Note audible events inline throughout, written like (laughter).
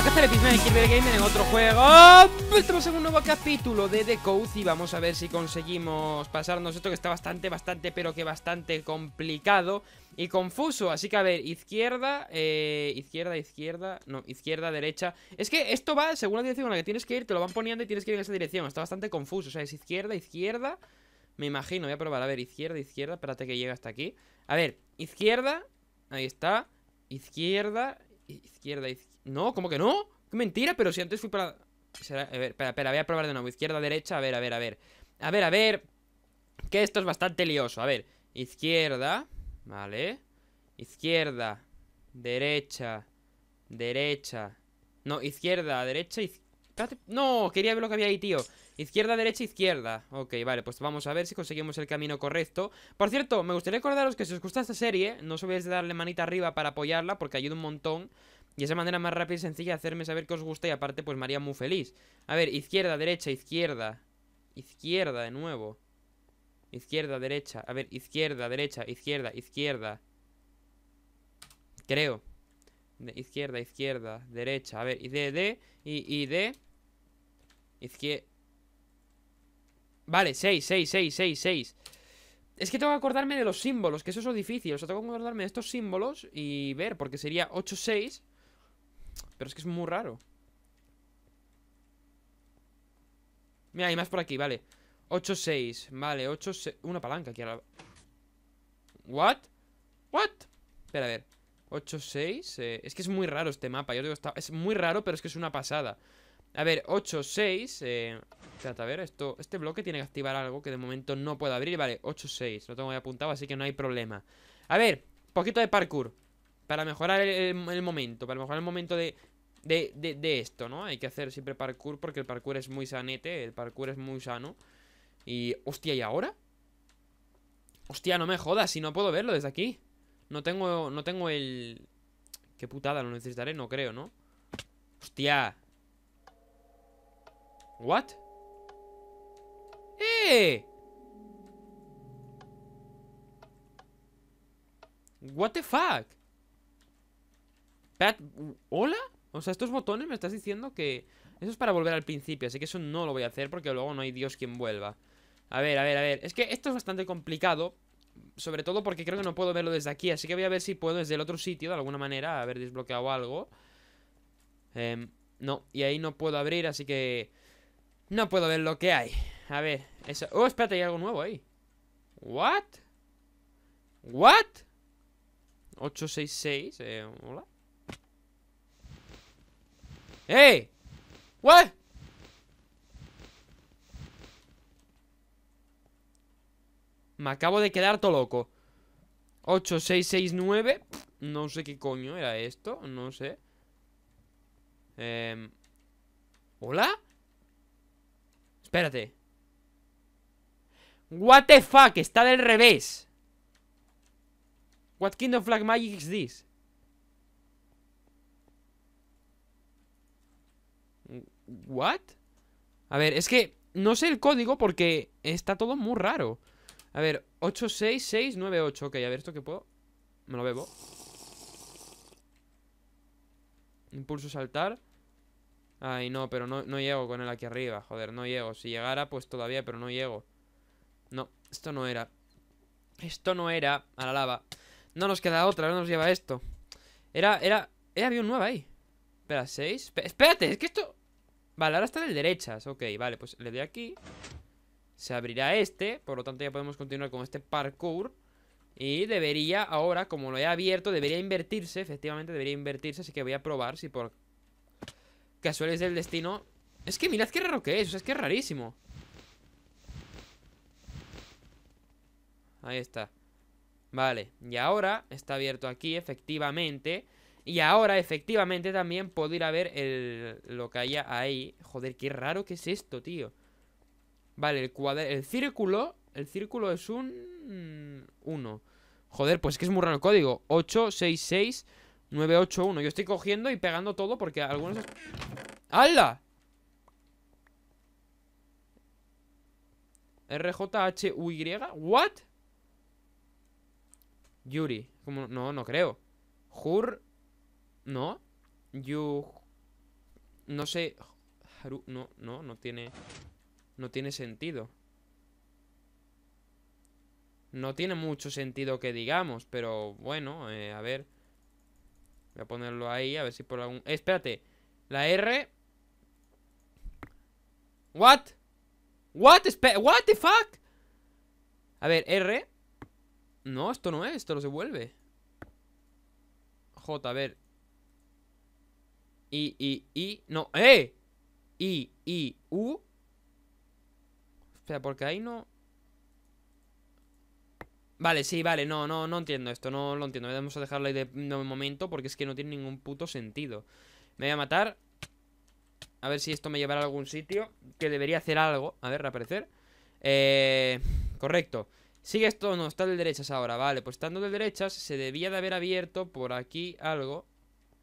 acá hacer el de Gamer en otro juego. Estamos en un nuevo capítulo de The Coast y vamos a ver si conseguimos pasarnos esto que está bastante, bastante, pero que bastante complicado y confuso. Así que a ver, izquierda, eh, izquierda, izquierda, no, izquierda, derecha. Es que esto va según la dirección en la que tienes que ir, te lo van poniendo y tienes que ir en esa dirección. Está bastante confuso, o sea, es izquierda, izquierda. Me imagino, voy a probar, a ver, izquierda, izquierda, espérate que llegue hasta aquí. A ver, izquierda, ahí está, izquierda, izquierda, izquierda no, ¿cómo que no? ¿Qué mentira? Pero si antes fui para... A ver, espera, voy a probar de nuevo. Izquierda, derecha, a ver, a ver, a ver. A ver, a ver. Que esto es bastante lioso. A ver, izquierda, ¿vale? Izquierda, derecha, derecha. No, izquierda, derecha, izquierda. No, quería ver lo que había ahí, tío Izquierda, derecha, izquierda Ok, vale, pues vamos a ver si conseguimos el camino correcto Por cierto, me gustaría recordaros que si os gusta esta serie No os olvidéis de darle manita arriba para apoyarla Porque ayuda un montón y esa manera más rápida y sencilla de hacerme saber que os gusta y aparte pues maría muy feliz. A ver, izquierda, derecha, izquierda. Izquierda de nuevo. Izquierda, derecha. A ver, izquierda, derecha, izquierda, izquierda. Creo. De izquierda, izquierda, derecha. A ver, y de, de, y, de. Izquierda. Vale, 6, 6, 6, 6, 6. Es que tengo que acordarme de los símbolos, que eso es lo difícil. O sea, tengo que acordarme de estos símbolos y ver, porque sería 8, 6. Pero es que es muy raro. Mira, hay más por aquí, vale. 8-6, vale, 8 6. Una palanca aquí la... ¿What? ¿What? Espera, a ver. 8-6. Eh, es que es muy raro este mapa. Yo digo, está, es muy raro, pero es que es una pasada. A ver, 8-6. Eh, a ver, esto, este bloque tiene que activar algo que de momento no puedo abrir. Vale, 8-6. Lo tengo ahí apuntado, así que no hay problema. A ver, poquito de parkour. Para mejorar el, momento, para mejorar el momento de, esto, ¿no? Hay que hacer siempre parkour porque el parkour es muy sanete, el parkour es muy sano. Y, hostia, ¿y ahora? Hostia, no me jodas, si no puedo verlo desde aquí. No tengo, no tengo el... Qué putada, lo necesitaré, no creo, ¿no? Hostia. ¿What? ¡Eh! What the fuck? ¿hola? O sea, estos botones me estás diciendo que... Eso es para volver al principio, así que eso no lo voy a hacer porque luego no hay Dios quien vuelva. A ver, a ver, a ver. Es que esto es bastante complicado, sobre todo porque creo que no puedo verlo desde aquí, así que voy a ver si puedo desde el otro sitio, de alguna manera, haber desbloqueado algo. Em, no, y ahí no puedo abrir, así que... No puedo ver lo que hay. A ver, eso... Oh, espérate, hay algo nuevo ahí. ¿What? ¿What? 866, eh, hola. Hey! What? Me acabo de quedar todo loco 8669 No sé qué coño era esto No sé em, ¿Hola? Espérate What the fuck Está del revés What kind of flag magic is this? ¿What? A ver, es que no sé el código porque está todo muy raro. A ver, 86698. Ok, a ver, ¿esto que puedo? Me lo bebo. Impulso saltar. Ay, no, pero no, no llego con él aquí arriba. Joder, no llego. Si llegara, pues todavía, pero no llego. No, esto no era. Esto no era a la lava. No nos queda otra, no nos lleva esto. Era, era, era un nueva ahí. Espera, 6. Espérate, es que esto... Vale, ahora está del derechas, ok, vale, pues le doy aquí Se abrirá este, por lo tanto ya podemos continuar con este parkour Y debería ahora, como lo he abierto, debería invertirse, efectivamente debería invertirse Así que voy a probar si por casuales del destino Es que mirad qué raro que es, o sea, es que es rarísimo Ahí está Vale, y ahora está abierto aquí, efectivamente y ahora, efectivamente, también puedo ir a ver el, lo que haya ahí. Joder, qué raro que es esto, tío. Vale, el el círculo, el círculo es un 1. Joder, pues es que es muy raro el código. 866981. Yo estoy cogiendo y pegando todo porque algunos... ¡Hala! Y. ¿What? Yuri. No, no creo. Jur. No. yo No sé... No, no, no tiene... No tiene sentido. No tiene mucho sentido que digamos, pero bueno, eh, a ver. Voy a ponerlo ahí, a ver si por algún... Eh, espérate, la R... What? What? What the fuck? A ver, R... No, esto no es, esto lo se vuelve. J, a ver, I, I, I. No, ¡eh! I, I, U. Espera, porque ahí no. Vale, sí, vale, no, no, no entiendo esto, no lo entiendo. Vamos a dejarlo ahí de, momento porque es que no tiene ningún puto sentido. Me voy a matar. A ver si esto me llevará a algún sitio que debería hacer algo. A ver, reaparecer. Eh, correcto. Sigue esto, no, está de derechas ahora. Vale, pues estando de derechas se debía de haber abierto por aquí algo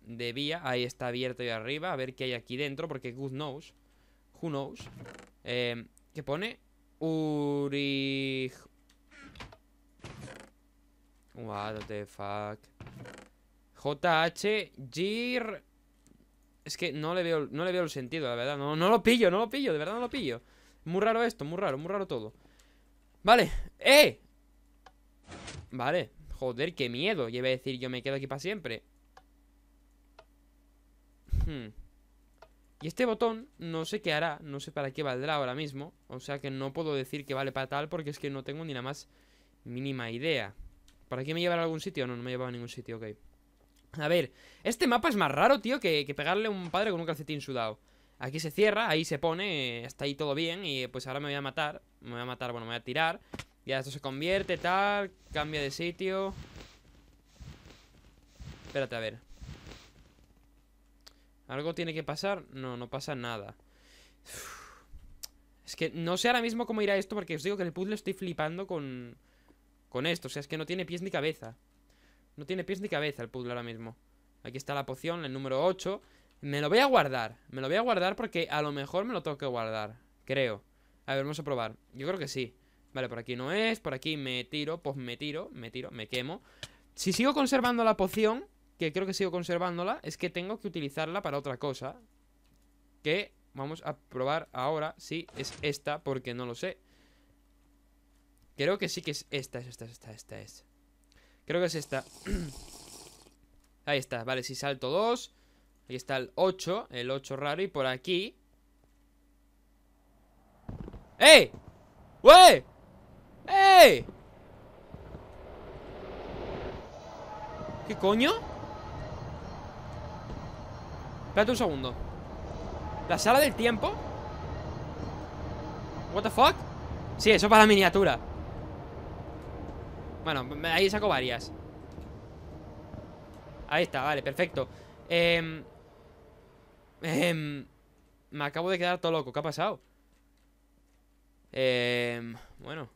de vía. Ahí está abierto y arriba. A ver qué hay aquí dentro. Porque good knows. Who knows. Eh, em, ¿Qué pone? Uri... What the fuck. JH Gir... Es que no le veo, no le veo el sentido, la verdad. No, no lo pillo, no lo pillo, de verdad no lo pillo. Muy raro esto, muy raro, muy raro todo. Vale. ¡Eh! Vale. Joder, qué miedo. Y iba a decir, yo me quedo aquí para siempre. Y este botón no sé qué hará, no sé para qué valdrá ahora mismo. O sea que no puedo decir que vale para tal porque es que no tengo ni la más mínima idea. ¿Para qué me llevará a algún sitio? No, no me llevaba a ningún sitio, ok. A ver, este mapa es más raro, tío, que, que pegarle a un padre con un calcetín sudado. Aquí se cierra, ahí se pone, está ahí todo bien y pues ahora me voy a matar. Me voy a matar, bueno, me voy a tirar. Ya esto se convierte, tal, cambia de sitio. Espérate, a ver. Algo tiene que pasar. No, no pasa nada. Es que no sé ahora mismo cómo irá esto porque os digo que el puzzle estoy flipando con, con esto. O sea, es que no tiene pies ni cabeza. No tiene pies ni cabeza el puzzle ahora mismo. Aquí está la poción, el número 8. Me lo voy a guardar. Me lo voy a guardar porque a lo mejor me lo tengo que guardar. Creo. A ver, vamos a probar. Yo creo que sí. Vale, por aquí no es. Por aquí me tiro. Pues me tiro, me tiro, me quemo. Si sigo conservando la poción, que creo que sigo conservándola, es que tengo que utilizarla para otra cosa. Que vamos a probar ahora si es esta, porque no lo sé. Creo que sí que es esta, es esta, esta, esta es. Creo que es esta. (clears throat) Ahí está, vale, si salto dos Ahí está el 8, el 8 raro, y por aquí... ¡Ey! ¡Wey! ¡Ey! ¿Qué coño? Espérate un segundo ¿La sala del tiempo? ¿What the fuck? Sí, eso para la miniatura Bueno, ahí saco varias Ahí está, vale, perfecto em, em, Me acabo de quedar todo loco ¿Qué ha pasado? Em, bueno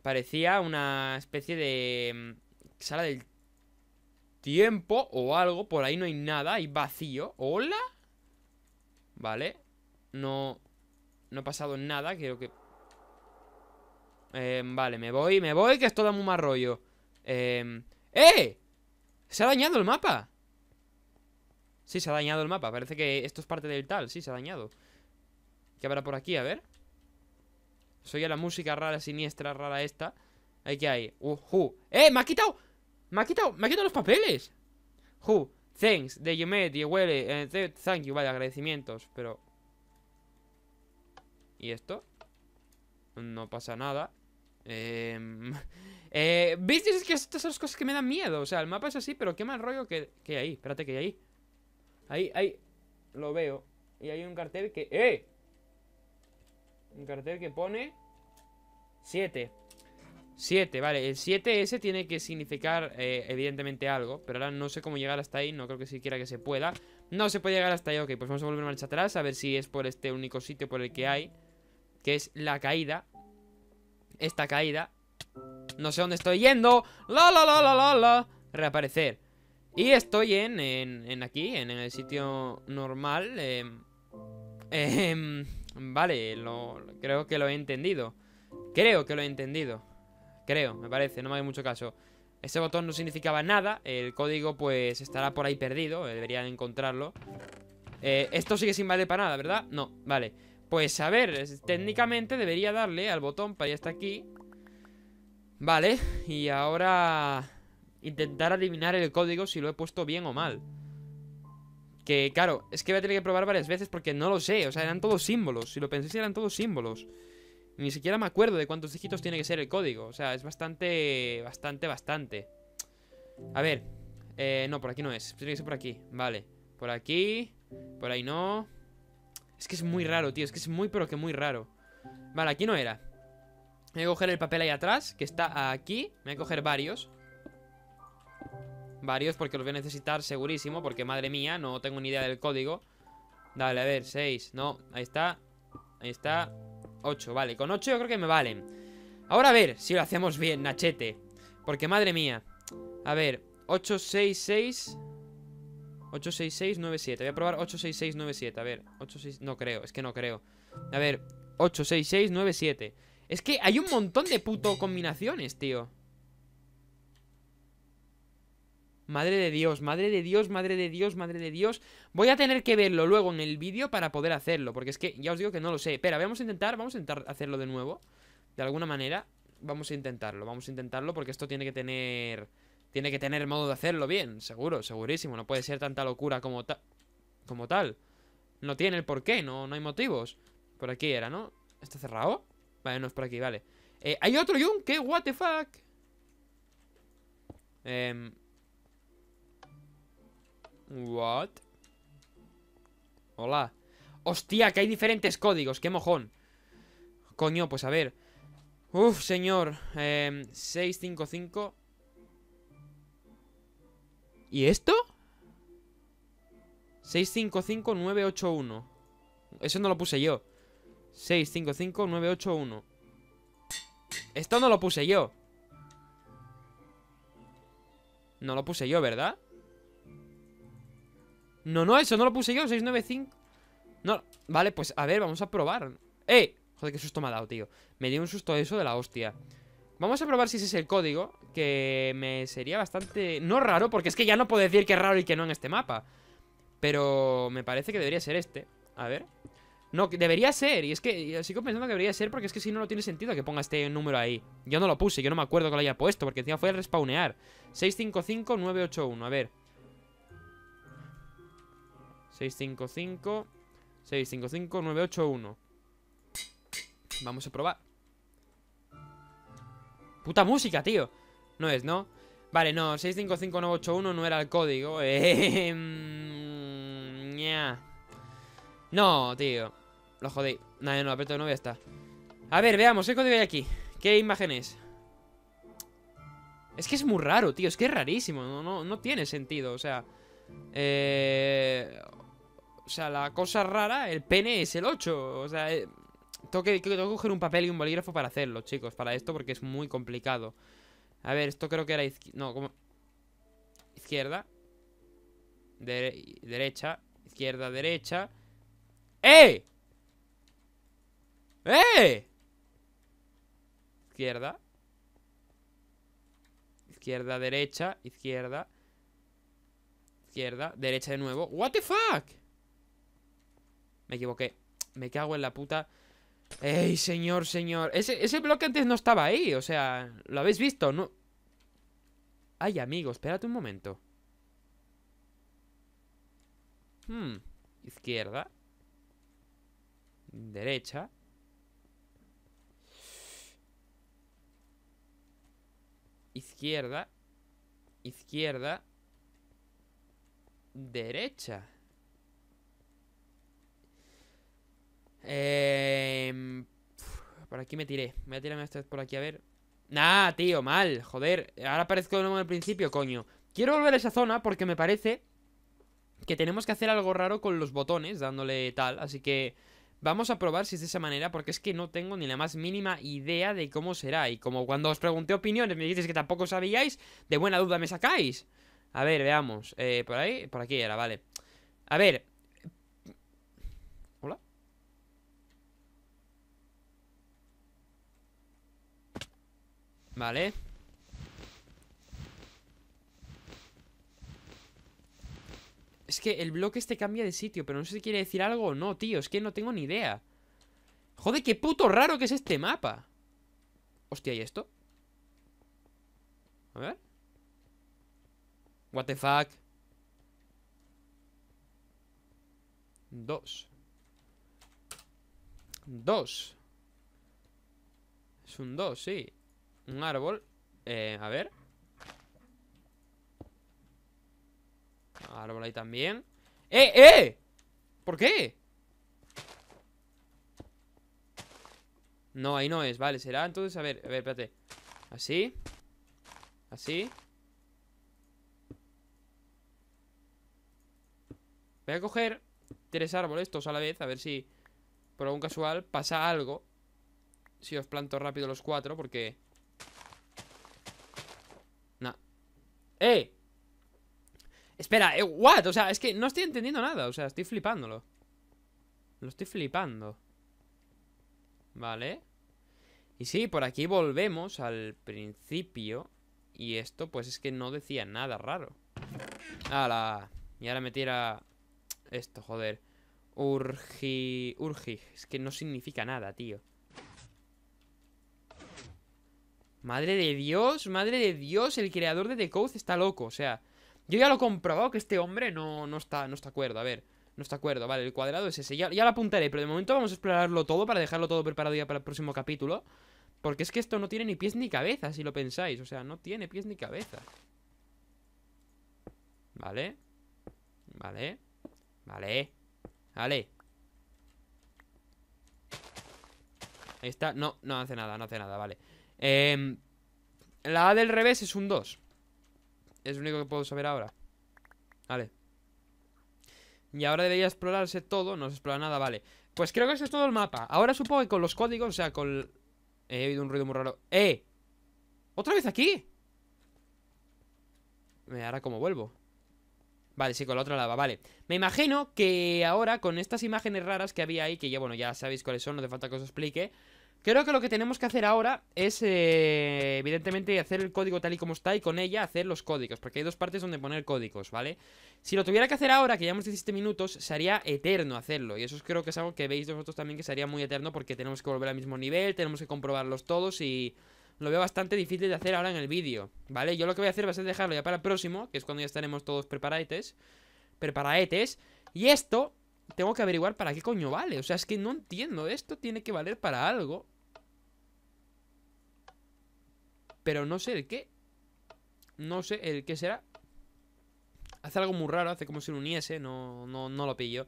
Parecía una especie de Sala del tiempo o algo. Por ahí no hay nada, hay vacío. ¿Hola? Vale. No... No ha pasado nada, creo que... Em, vale, me voy, me voy, que es todo muy mal rollo. Em, eh... Se ha dañado el mapa. Sí, se ha dañado el mapa. Parece que esto es parte del tal. Sí, se ha dañado. ¿Qué habrá por aquí? A ver. Soy a la música rara, siniestra, rara esta. Aquí hay. Uh, ¡Eh! ¡Me ha quitado! Me ha quitado, me ha los papeles. Who, thanks, de Yumet, eh, thank you, vale, agradecimientos, pero... ¿Y esto? No pasa nada. Em, (laughs) eh, eh, ¿Veis? Es que estas son las cosas que me dan miedo. O sea, el mapa es así, pero qué mal rollo que, que ahí Espérate, que hay ahí. Ahí, ahí. Lo veo. Y hay un cartel que... ¡Eh! Un cartel que pone... 7. 7, vale, el 7S tiene que significar eh, evidentemente algo Pero ahora no sé cómo llegar hasta ahí, no creo que siquiera que se pueda No se puede llegar hasta ahí, ok, pues vamos a volver marcha atrás A ver si es por este único sitio por el que hay Que es la caída Esta caída No sé dónde estoy yendo La la la la la la Reaparecer Y estoy en, aquí, en, el sitio normal em, em, Vale, creo que lo he entendido Creo que lo he entendido Creo, me parece, no me hace mucho caso. Ese botón no significaba nada, el código pues estará por ahí perdido, eh, deberían encontrarlo. Eh, esto sigue sin vale para nada, ¿verdad? No, vale. Pues a ver, técnicamente debería darle al botón para ir hasta aquí. Vale, y ahora intentar eliminar el código si lo he puesto bien o mal. Que claro, es que voy a tener que probar varias veces porque no lo sé, o sea, eran todos símbolos, si lo pensé, eran todos símbolos. Ni siquiera me acuerdo de cuántos dígitos tiene que ser el código. O sea, es bastante, bastante, bastante. A ver. Eh, no, por aquí no es. Tiene que ser por aquí. Vale. Por aquí. Por ahí no. Es que es muy raro, tío. Es que es muy, pero que muy raro. Vale, aquí no era. Voy a coger el papel ahí atrás, que está aquí. Me voy a coger varios. Varios porque los voy a necesitar segurísimo, porque madre mía, no tengo ni idea del código. Dale, a ver, seis, No, ahí está. Ahí está. 8, vale, con 8 yo creo que me valen Ahora a ver si lo hacemos bien, Nachete Porque madre mía A ver, 8, 6, 6 8, 6, 6, 9, 7 Voy a probar 8, 6, 6, 9, 7 A ver, 8, 6, no creo, es que no creo A ver, 8, 6, 6, 9, 7 Es que hay un montón de puto combinaciones, tío Madre de Dios, madre de Dios, madre de Dios, madre de Dios. Voy a tener que verlo luego en el vídeo para poder hacerlo, porque es que ya os digo que no lo sé. Espera, vamos a intentar, vamos a intentar hacerlo de nuevo. De alguna manera, vamos a intentarlo, vamos a intentarlo porque esto tiene que tener... Tiene que tener modo de hacerlo bien, seguro, segurísimo. No puede ser tanta locura como, tal como tal. No tiene el porqué, no, no hay motivos. Por aquí era, ¿no? ¿Está cerrado? Vale, no es por aquí, vale. Eh, ¡Hay otro yunque! ¿Qué? ¿What the fuck? Eh... What? Hola. Hostia, que hay diferentes códigos. Qué mojón. Coño, pues a ver. Uf, señor. 655. Em, ¿Y esto? 655981. Eso no lo puse yo. 655981. Esto no lo puse yo. No lo puse yo, ¿verdad? No, no, eso no lo puse yo, 695 No, vale, pues a ver, vamos a probar ¡Eh! Joder, qué susto me ha dado, tío Me dio un susto eso de la hostia Vamos a probar si ese es el código Que me sería bastante... No raro, porque es que ya no puedo decir que es raro y que no en este mapa Pero me parece que debería ser este A ver No, debería ser, y es que sigo pensando que debería ser Porque es que si no, no tiene sentido que ponga este número ahí Yo no lo puse, yo no me acuerdo que lo haya puesto Porque encima fue el respawnear 655981, a ver 655 655 981 Vamos a probar Puta música, tío No es, ¿no? Vale, no, 655981 no era el código (laughs) em, No, tío Lo jodí Nada, no, aprieto No voy a está A ver, veamos, ¿qué código hay aquí? ¿Qué imagen es? Es que es muy raro, tío. Es que es rarísimo. No, no tiene sentido. O sea. Eh... O sea, la cosa rara, el pene es el 8. O sea, eh, tengo, que, coger un papel y un bolígrafo para hacerlo, chicos, para esto, porque es muy complicado. A ver, esto creo que era izquierda. No, como. Izquierda. derecha. Izquierda, derecha. ¡Eh! ¡Eh! Izquierda. Izquierda, derecha. Izquierda. Izquierda, derecha de nuevo. ¿What the fuck? Me equivoqué. Me cago en la puta. ¡Ey, señor, señor! Ese, bloque antes no estaba ahí, o sea, lo habéis visto, ¿no? Ay, amigo, espérate un momento. Hmm. Izquierda. Derecha. Izquierda. Izquierda. Derecha. Eh, por aquí me tiré. Me voy a tirarme esta vez por aquí a ver. Nah, tío, mal. Joder. Ahora parezco de nuevo el principio, coño. Quiero volver a esa zona porque me parece que tenemos que hacer algo raro con los botones, dándole tal. Así que vamos a probar si es de esa manera, porque es que no tengo ni la más mínima idea de cómo será. Y como cuando os pregunté opiniones me dices que tampoco sabíais, de buena duda me sacáis. A ver, veamos. Eh, por ahí, por aquí era, vale. A ver, Vale. Es que el bloque este cambia de sitio, pero no sé si quiere decir algo o no, tío. Es que no tengo ni idea. Joder, qué puto raro que es este mapa. Hostia, ¿y esto? A ver. What the fuck. Dos. Dos. Es un dos, sí. Un árbol. Eh, a ver. Árbol ahí también. ¡Eh, eh! ¿Por qué? No, ahí no es. Vale, será entonces... A ver, a ver, espérate. Así. Así. Voy a coger tres árboles todos a la vez. A ver si por algún casual pasa algo. Si os planto rápido los cuatro porque... ¡Eh! Espera, eh, ¿what? O sea, es que no estoy entendiendo nada. O sea, estoy flipándolo. Lo estoy flipando. Vale. Y sí, por aquí volvemos al principio. Y esto, pues es que no decía nada raro. ¡Hala! Y ahora me Esto, joder. Urgi... Urgi. Es que no significa nada, tío. Madre de Dios, madre de Dios, el creador de The Coast está loco, o sea... Yo ya lo he comprobado que este hombre no, no está no está acuerdo, a ver... No está acuerdo, vale, el cuadrado es ese, ya, ya lo apuntaré, pero de momento vamos a explorarlo todo para dejarlo todo preparado ya para el próximo capítulo. Porque es que esto no tiene ni pies ni cabeza, si lo pensáis, o sea, no tiene pies ni cabeza. Vale, vale, vale, vale. Ahí está, no, no hace nada, no hace nada, vale. Em, la A del revés es un 2. Es lo único que puedo saber ahora. Vale. Y ahora debería explorarse todo. No se explora nada, vale. Pues creo que es todo el mapa. Ahora supongo que con los códigos, o sea, con... He oído un ruido muy raro. ¡Eh! ¿Otra vez aquí? Ahora cómo vuelvo. Vale, sí, con la otra lava, vale Me imagino que ahora con estas imágenes raras que había ahí Que ya, bueno, ya sabéis cuáles son, no hace falta que os explique Creo que lo que tenemos que hacer ahora es, eh, evidentemente, hacer el código tal y como está y con ella hacer los códigos, porque hay dos partes donde poner códigos, ¿vale? Si lo tuviera que hacer ahora, que llevamos 17 minutos, sería eterno hacerlo, y eso creo que es algo que veis vosotros también que sería muy eterno, porque tenemos que volver al mismo nivel, tenemos que comprobarlos todos y lo veo bastante difícil de hacer ahora en el vídeo, ¿vale? Yo lo que voy a hacer va a ser dejarlo ya para el próximo, que es cuando ya estaremos todos preparaetes, preparaetes, y esto... Tengo que averiguar para qué coño vale O sea, es que no entiendo Esto tiene que valer para algo Pero no sé el qué. No sé el qué será. Hace algo muy raro, hace como si lo uniese, no, no, no lo pillo.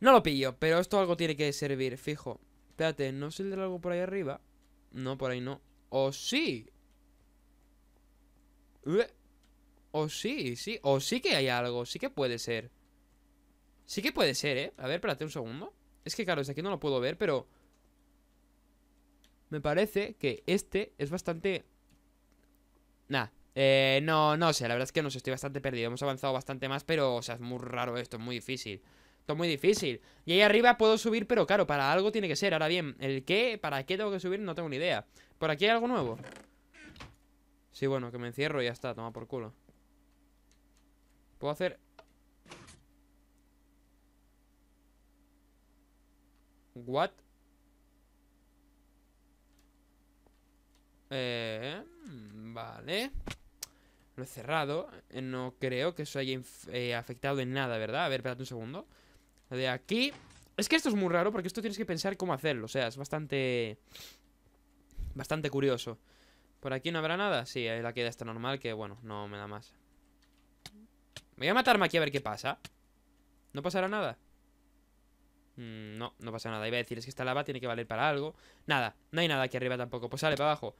No lo pillo, pero esto algo tiene que servir, fijo. Espérate, ¿no de algo por ahí arriba? No, por ahí no. ¡O sí! O sí, sí. O sí que hay algo. Sí que puede ser. Sí que puede ser, ¿eh? A ver, espérate un segundo. Es que claro, desde aquí no lo puedo ver, pero me parece que este es bastante... Nah, eh, no, no sé, la verdad es que no sé, estoy bastante perdido. Hemos avanzado bastante más, pero, o sea, es muy raro esto, es muy difícil. Esto es muy difícil. Y ahí arriba puedo subir, pero claro, para algo tiene que ser. Ahora bien, ¿el qué? ¿Para qué tengo que subir? No tengo ni idea. ¿Por aquí hay algo nuevo? Sí, bueno, que me encierro y ya está, toma por culo. Puedo hacer... What? Eh, vale. Lo he cerrado. Eh, no creo que eso haya eh, afectado en nada, ¿verdad? A ver, espérate un segundo. De aquí... Es que esto es muy raro porque esto tienes que pensar cómo hacerlo. O sea, es bastante... Bastante curioso. ¿Por aquí no habrá nada? Sí, la queda está normal que, bueno, no me da más. Voy a matarme aquí a ver qué pasa. ¿No pasará nada? Mm, no, no pasa nada. Iba a decir, es que esta lava tiene que valer para algo. Nada, no hay nada aquí arriba tampoco. Pues sale para abajo.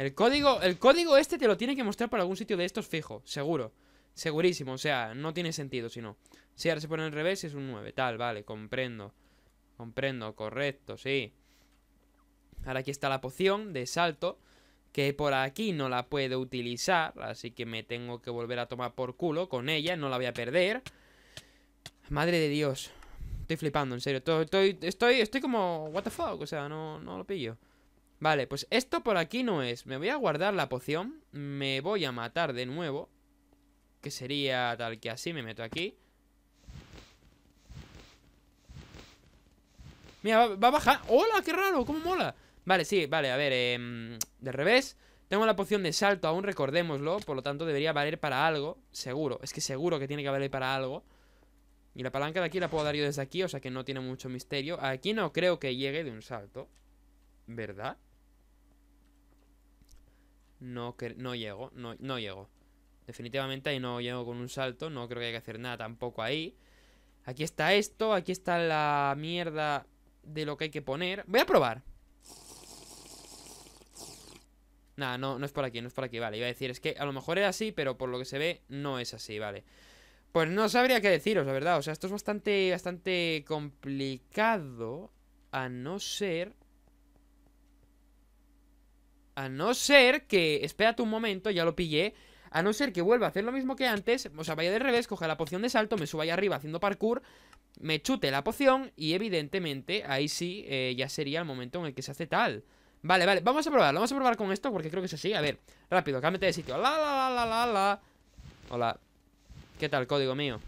El código, el código este te lo tiene que mostrar para algún sitio de estos fijo, seguro. Segurísimo, o sea, no tiene sentido si no. Si ahora se pone al revés es un 9, tal, vale, comprendo. Comprendo, correcto, sí. Ahora aquí está la poción de salto, que por aquí no la puedo utilizar, así que me tengo que volver a tomar por culo con ella, no la voy a perder. Madre de Dios, estoy flipando, en serio, estoy, estoy, estoy, estoy como, what the fuck, o sea, no, no lo pillo. Vale, pues esto por aquí no es. Me voy a guardar la poción. Me voy a matar de nuevo. Que sería tal que así. Me meto aquí. Mira, va, a bajar. ¡Hola! ¡Qué raro! ¡Cómo mola! Vale, sí, vale, a ver. Eh, de revés. Tengo la poción de salto aún, recordémoslo. Por lo tanto, debería valer para algo. Seguro. Es que seguro que tiene que valer para algo. Y la palanca de aquí la puedo dar yo desde aquí, o sea que no tiene mucho misterio. Aquí no creo que llegue de un salto. ¿Verdad? No, no llego, no, llego. Definitivamente ahí no llego con un salto, no creo que haya que hacer nada tampoco ahí. Aquí está esto, aquí está la mierda de lo que hay que poner. Voy a probar. Nada, no, no es por aquí, no es por aquí, vale. Iba a decir, es que a lo mejor era así, pero por lo que se ve, no es así, vale. Pues no sabría qué deciros, la verdad. O sea, esto es bastante, bastante complicado. A no ser a no ser que... Espérate un momento, ya lo pillé. A no ser que vuelva a hacer lo mismo que antes, o sea, vaya de revés, coja la poción de salto, me suba ahí arriba haciendo parkour, me chute la poción y evidentemente ahí sí eh, ya sería el momento en el que se hace tal. Vale, vale, vamos a probar, vamos a probar con esto porque creo que es así. A ver, rápido, cámbiate de sitio. La, la, la, la, la, Hola. ¿Qué tal, código mío?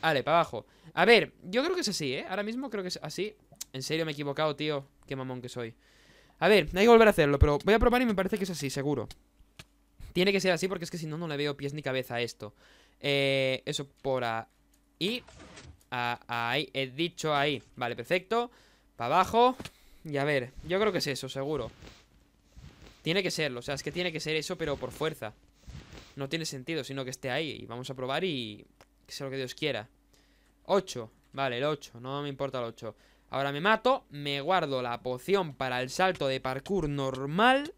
Vale, para abajo. A ver, yo creo que es así, ¿eh? Ahora mismo creo que es así. En serio me he equivocado, tío. Qué mamón que soy. A ver, hay que volver a hacerlo, pero voy a probar y me parece que es así, seguro. Tiene que ser así porque es que si no, no le veo pies ni cabeza a esto. Eh, eso por ahí. ahí, he dicho ahí. Vale, perfecto. Para abajo. Y a ver, yo creo que es eso, seguro. Tiene que serlo, o sea, es que tiene que ser eso, pero por fuerza. No tiene sentido, sino que esté ahí. Y vamos a probar y... Que sea lo que Dios quiera. 8. Vale, el 8. No me importa el 8. Ahora me mato, me guardo la poción para el salto de parkour normal.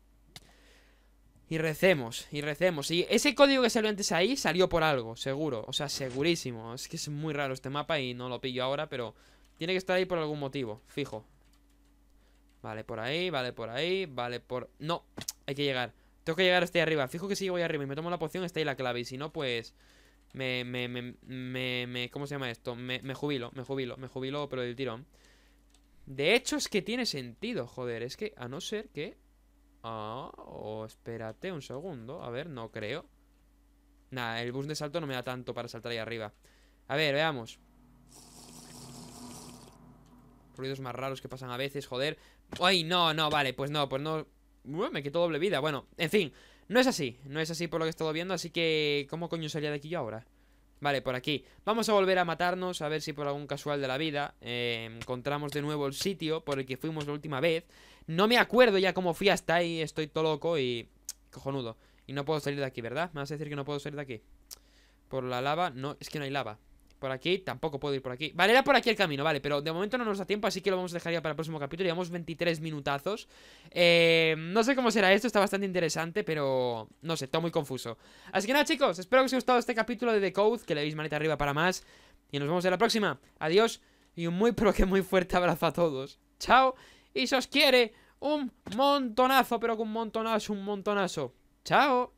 Y recemos, y recemos. Y ese código que salió antes ahí salió por algo, seguro. O sea, segurísimo. Es que es muy raro este mapa y no lo pillo ahora, pero tiene que estar ahí por algún motivo, fijo. Vale, por ahí, vale, por ahí, vale, por... No, hay que llegar. Tengo que llegar hasta ahí arriba. Fijo que si llego ahí arriba y me tomo la poción, está ahí la clave. Y si no, pues... Me, me, me, me, ¿Cómo se llama esto? Me, me jubilo, me jubilo, me jubilo, pero del tirón. De hecho, es que tiene sentido, joder. Es que a no ser que... Ah, oh, espérate un segundo. A ver, no creo. Nada, el bus de salto no me da tanto para saltar ahí arriba. A ver, veamos. Ruidos más raros que pasan a veces, joder. ¡Ay, no, no! Vale, pues no, pues no... me quito doble vida. Bueno, en fin. No es así. No es así por lo que he estado viendo, así que... ¿Cómo coño salía de aquí yo ahora? Vale, por aquí. Vamos a volver a matarnos, a ver si por algún casual de la vida em, encontramos de nuevo el sitio por el que fuimos la última vez. No me acuerdo ya cómo fui hasta ahí, estoy todo loco y... cojonudo. Y no puedo salir de aquí, ¿verdad? Me vas a decir que no puedo salir de aquí. Por la lava, no, es que no hay lava. Por aquí, tampoco puedo ir por aquí Vale, era por aquí el camino, vale, pero de momento no nos da tiempo Así que lo vamos a dejar ya para el próximo capítulo Llevamos 23 minutazos eh, No sé cómo será esto, está bastante interesante Pero, no sé, todo muy confuso Así que nada chicos, espero que os haya gustado este capítulo de The Code Que le deis manita arriba para más Y nos vemos en la próxima, adiós Y un muy pero que muy fuerte abrazo a todos Chao, y se os quiere Un montonazo, pero que un montonazo Un montonazo, chao